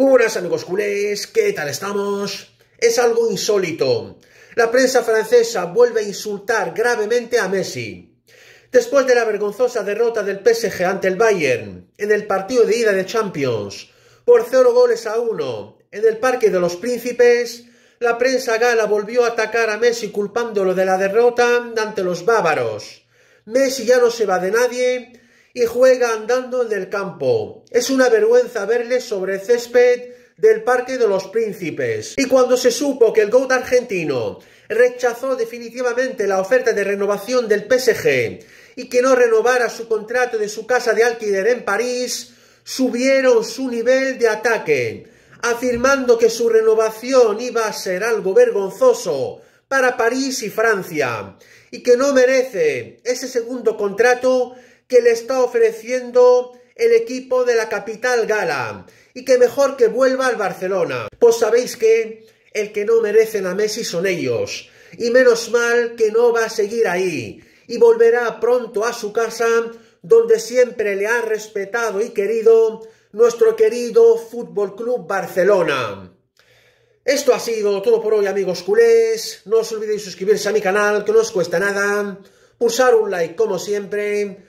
Buenas amigos culés, ¿qué tal estamos? Es algo insólito. La prensa francesa vuelve a insultar gravemente a Messi. Después de la vergonzosa derrota del PSG ante el Bayern en el partido de ida de Champions por 0 goles a 1 en el Parque de los Príncipes, la prensa gala volvió a atacar a Messi culpándolo de la derrota ante los bávaros. Messi ya no se va de nadie y juega andando en el campo. Es una vergüenza verle sobre el césped del Parque de los Príncipes. Y cuando se supo que el GOAT argentino rechazó definitivamente la oferta de renovación del PSG y que no renovara su contrato de su casa de alquiler en París, subieron su nivel de ataque, afirmando que su renovación iba a ser algo vergonzoso para París y Francia, y que no merece ese segundo contrato que le está ofreciendo el equipo de la capital gala y que mejor que vuelva al Barcelona. Pues sabéis que el que no merecen a Messi son ellos y menos mal que no va a seguir ahí y volverá pronto a su casa donde siempre le ha respetado y querido nuestro querido Fútbol Club Barcelona. Esto ha sido todo por hoy amigos culés, no os olvidéis suscribirse a mi canal que no os cuesta nada, pulsar un like como siempre